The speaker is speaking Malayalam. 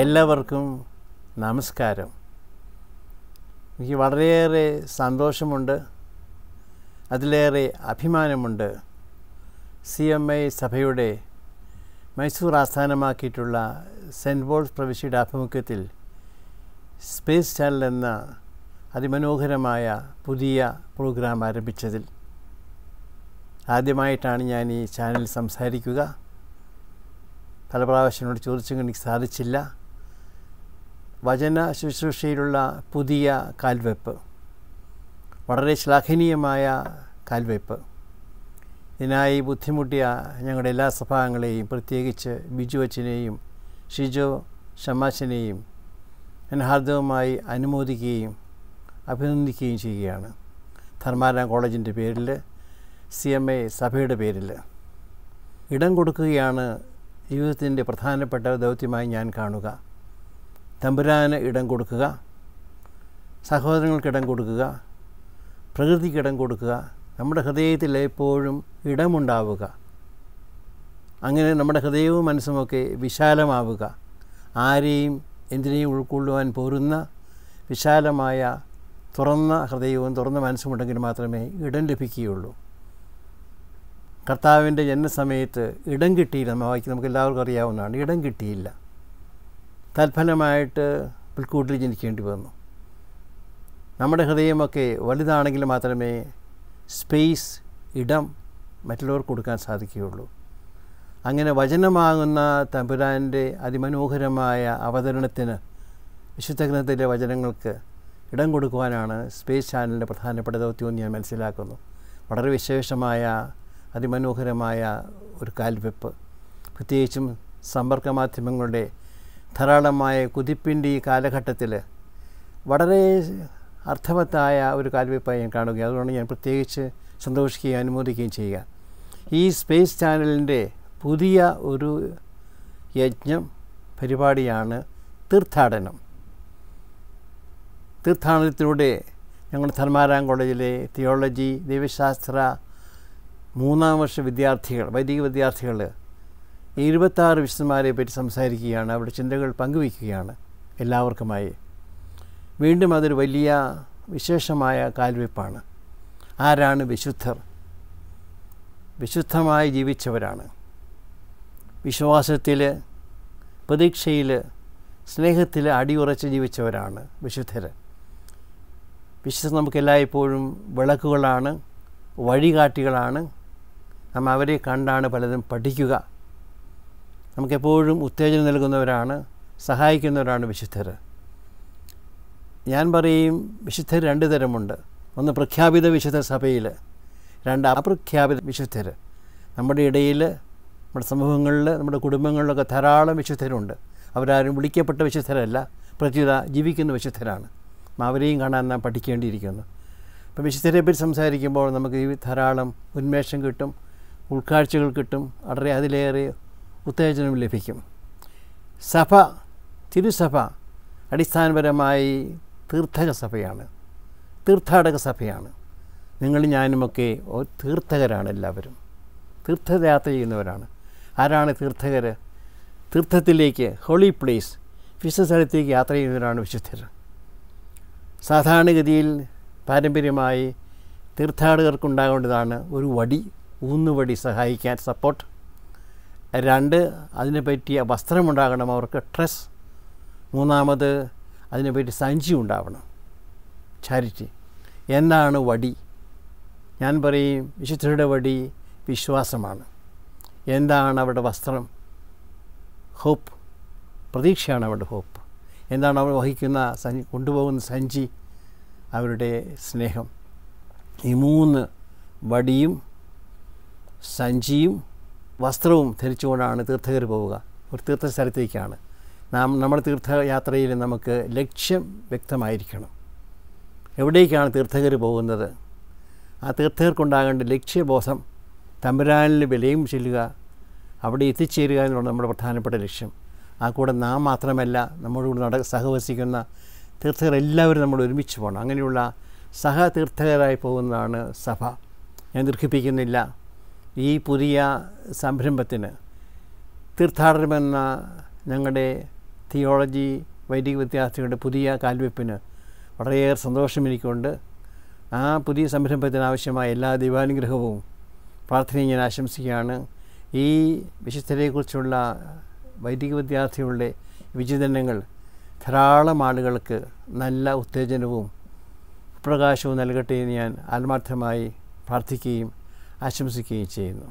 എല്ലാവർക്കും നമസ്കാരം എനിക്ക് വളരെയേറെ സന്തോഷമുണ്ട് അതിലേറെ അഭിമാനമുണ്ട് സി എം ഐ സഭയുടെ മൈസൂർ ആസ്ഥാനമാക്കിയിട്ടുള്ള സെൻറ്റ് പോൾസ് പ്രവിശ്യയുടെ ആഭിമുഖ്യത്തിൽ സ്പേസ് ചാനൽ എന്ന അതിമനോഹരമായ പുതിയ പ്രോഗ്രാം ആരംഭിച്ചതിൽ ആദ്യമായിട്ടാണ് ഞാൻ ഈ ചാനൽ സംസാരിക്കുക പല പ്രാവശ്യങ്ങളോട് ചോദിച്ചെങ്കിൽ എനിക്ക് സാധിച്ചില്ല വചന ശുശ്രൂഷയിലുള്ള പുതിയ കാൽവെപ്പ് വളരെ ശ്ലാഘനീയമായ കാൽവെപ്പ് ഇതിനായി ബുദ്ധിമുട്ടിയ ഞങ്ങളുടെ എല്ലാ സ്വഭാവങ്ങളെയും പ്രത്യേകിച്ച് ബിജു അച്ഛനെയും ഷിജോ ഷമാശനെയും ഞാൻ ഹാർദവുമായി അനുമോദിക്കുകയും അഭിനന്ദിക്കുകയും ചെയ്യുകയാണ് ധർമാരാം കോളേജിൻ്റെ പേരിൽ സി എം എ സഭയുടെ പേരിൽ ഇടം കൊടുക്കുകയാണ് ജീവിതത്തിൻ്റെ പ്രധാനപ്പെട്ട ദൗത്യമായി ഞാൻ കാണുക തമ്പുരാന് ഇടം കൊടുക്കുക സഹോദരങ്ങൾക്ക് ഇടം കൊടുക്കുക പ്രകൃതിക്ക് ഇടം കൊടുക്കുക നമ്മുടെ ഹൃദയത്തിൽ എപ്പോഴും ഇടമുണ്ടാവുക അങ്ങനെ നമ്മുടെ ഹൃദയവും മനസ്സുമൊക്കെ വിശാലമാവുക ആരെയും എന്തിനേയും ഉൾക്കൊള്ളുവാൻ പോരുന്ന വിശാലമായ തുറന്ന ഹൃദയവും തുറന്ന മനസ്സുമുണ്ടെങ്കിൽ മാത്രമേ ഇടം ലഭിക്കുകയുള്ളൂ കർത്താവിൻ്റെ ജന്മസമയത്ത് ഇടം കിട്ടിയില്ല നമ്മ വായിക്ക് നമുക്ക് എല്ലാവർക്കും അറിയാവുന്നതാണ് ഇടം കിട്ടിയില്ല തൽഫലമായിട്ട് പുൽക്കൂട്ടിൽ ജനിക്കേണ്ടി വന്നു നമ്മുടെ ഹൃദയമൊക്കെ വലുതാണെങ്കിൽ മാത്രമേ സ്പേസ് ഇടം മറ്റുള്ളവർക്ക് കൊടുക്കാൻ സാധിക്കുകയുള്ളൂ അങ്ങനെ വചനമാകുന്ന തമ്പുരാൻ്റെ അതിമനോഹരമായ അവതരണത്തിന് വിശുദ്ധ ഗ്രന്ഥത്തിലെ വചനങ്ങൾക്ക് ഇടം കൊടുക്കുവാനാണ് സ്പേസ് ചാനലിൻ്റെ പ്രധാനപ്പെട്ട ദൗത്യമെന്ന് ഞാൻ മനസ്സിലാക്കുന്നു വളരെ വിശേഷമായ അതിമനോഹരമായ ഒരു കാൽവെപ്പ് പ്രത്യേകിച്ചും സമ്പർക്ക മാധ്യമങ്ങളുടെ ധാരാളമായ കുതിപ്പിൻ്റെ ഈ കാലഘട്ടത്തിൽ വളരെ അർത്ഥവത്തായ ഒരു കാൽവെപ്പായി ഞാൻ കാണുകയും അതുകൊണ്ട് ഞാൻ പ്രത്യേകിച്ച് സന്തോഷിക്കുകയും അനുമോദിക്കുകയും ചെയ്യുക ഈ സ്പേസ് ചാനലിൻ്റെ പുതിയ ഒരു യജ്ഞം പരിപാടിയാണ് തീർത്ഥാടനം തീർത്ഥാടനത്തിലൂടെ ഞങ്ങൾ ധർമാരാം കോളേജിലെ തിയോളജി ദൈവശാസ്ത്ര മൂന്നാം വർഷ വിദ്യാർത്ഥികൾ വൈദിക വിദ്യാർത്ഥികൾ ഈ ഇരുപത്താറ് വിശുദ്ധന്മാരെ പറ്റി സംസാരിക്കുകയാണ് അവരുടെ ചിന്തകൾ പങ്കുവയ്ക്കുകയാണ് എല്ലാവർക്കുമായി വീണ്ടും അതൊരു വലിയ വിശേഷമായ കാൽവെപ്പാണ് ആരാണ് വിശുദ്ധർ വിശുദ്ധമായി ജീവിച്ചവരാണ് വിശ്വാസത്തിൽ പ്രതീക്ഷയിൽ സ്നേഹത്തിൽ അടിയുറച്ച് ജീവിച്ചവരാണ് വിശുദ്ധർ വിശുദ്ധ നമുക്ക് എല്ലായ്പ്പോഴും വിളക്കുകളാണ് വഴികാട്ടികളാണ് നാം അവരെ കണ്ടാണ് പലതും പഠിക്കുക നമുക്കെപ്പോഴും ഉത്തേജനം നൽകുന്നവരാണ് സഹായിക്കുന്നവരാണ് വിശുദ്ധർ ഞാൻ പറയും വിശുദ്ധർ രണ്ട് തരമുണ്ട് ഒന്ന് പ്രഖ്യാപിത വിശുദ്ധ സഭയിൽ രണ്ട് അപ്രഖ്യാപിത വിശുദ്ധർ നമ്മുടെ ഇടയിൽ നമ്മുടെ സമൂഹങ്ങളിൽ നമ്മുടെ കുടുംബങ്ങളിലൊക്കെ ധാരാളം വിശുദ്ധരുണ്ട് അവരാരും വിളിക്കപ്പെട്ട വിശുദ്ധരല്ല പ്രത്യുത ജീവിക്കുന്ന വിശുദ്ധരാണ് അവരെയും കാണാൻ നാം പഠിക്കേണ്ടിയിരിക്കുന്നു അപ്പം വിശുദ്ധരെപ്പറ്റി സംസാരിക്കുമ്പോൾ നമുക്ക് ധാരാളം ഉന്മേഷം കിട്ടും ഉൾക്കാഴ്ചകൾ കിട്ടും വളരെ അതിലേറെ ഉത്തേജനം ലഭിക്കും സഭ തിരുസഭ അടിസ്ഥാനപരമായി തീർത്ഥക സഭയാണ് തീർത്ഥാടക സഭയാണ് നിങ്ങൾ ഞാനുമൊക്കെ തീർത്ഥകരാണ് എല്ലാവരും തീർത്ഥയാത്ര ചെയ്യുന്നവരാണ് ആരാണ് തീർത്ഥകർ തീർത്ഥത്തിലേക്ക് ഹോളി പ്ലേസ് വിശുദ്ധ സ്ഥലത്തേക്ക് യാത്ര ചെയ്യുന്നവരാണ് വിശുദ്ധർ സാധാരണഗതിയിൽ പാരമ്പര്യമായി തീർത്ഥാടകർക്കുണ്ടാകേണ്ടതാണ് ഒരു വടി ഊന്നുവടി സഹായിക്കാൻ സപ്പോർട്ട് രണ്ട് അതിനെ പറ്റിയ വസ്ത്രമുണ്ടാകണം അവർക്ക് ഡ്രസ് മൂന്നാമത് അതിനെ പറ്റി സഞ്ചി ഉണ്ടാവണം ചാരിറ്റി എന്താണ് വടി ഞാൻ പറയും വിശുദ്ധരുടെ വടി വിശ്വാസമാണ് എന്താണ് അവരുടെ വസ്ത്രം ഹോപ്പ് പ്രതീക്ഷയാണ് അവരുടെ ഹോപ്പ് എന്താണ് അവർ വഹിക്കുന്ന സഞ്ചി കൊണ്ടുപോകുന്ന സഞ്ചി അവരുടെ സ്നേഹം ഈ മൂന്ന് വടിയും സഞ്ചിയും വസ്ത്രവും ധരിച്ചുകൊണ്ടാണ് തീർത്ഥകർ പോവുക ഒരു തീർത്ഥ സ്ഥലത്തേക്കാണ് നാം നമ്മുടെ തീർത്ഥയാത്രയിൽ നമുക്ക് ലക്ഷ്യം വ്യക്തമായിരിക്കണം എവിടേക്കാണ് തീർത്ഥകർ പോകുന്നത് ആ തീർത്ഥകർക്കുണ്ടാകേണ്ട ലക്ഷ്യബോധം തമ്പുരാനിൽ വിലയും ചെല്ലുക അവിടെ എത്തിച്ചേരുക എന്നുള്ള നമ്മുടെ പ്രധാനപ്പെട്ട ലക്ഷ്യം ആ കൂടെ നാം മാത്രമല്ല നമ്മുടെ കൂടെ നട സഹവസിക്കുന്ന തീർത്ഥകർ എല്ലാവരും നമ്മൾ ഒരുമിച്ച് പോകണം അങ്ങനെയുള്ള സഹതീർത്ഥകരായി പോകുന്നതാണ് സഭ ഞാൻ ദീർഘിപ്പിക്കുന്നില്ല ഈ പുതിയ സംരംഭത്തിന് തീർത്ഥാടനമെന്ന ഞങ്ങളുടെ തിയോളജി വൈദിക വിദ്യാർത്ഥികളുടെ പുതിയ കാൽവെപ്പിന് വളരെയേറെ സന്തോഷം എനിക്കുണ്ട് ആ പുതിയ സംരംഭത്തിനാവശ്യമായ എല്ലാ ദൈവാനുഗ്രഹവും പ്രാർത്ഥനയും ഞാൻ ആശംസിക്കുകയാണ് ഈ വിശുദ്ധരെക്കുറിച്ചുള്ള വൈദിക വിദ്യാർത്ഥികളുടെ വിചിന്തനങ്ങൾ ധാരാളം ആളുകൾക്ക് നല്ല ഉത്തേജനവും പ്രകാശവും നൽകട്ടെ എന്ന് ഞാൻ ആത്മാർത്ഥമായി പ്രാർത്ഥിക്കുകയും ആശംസിക്കുകയും ചെയ്യുന്നു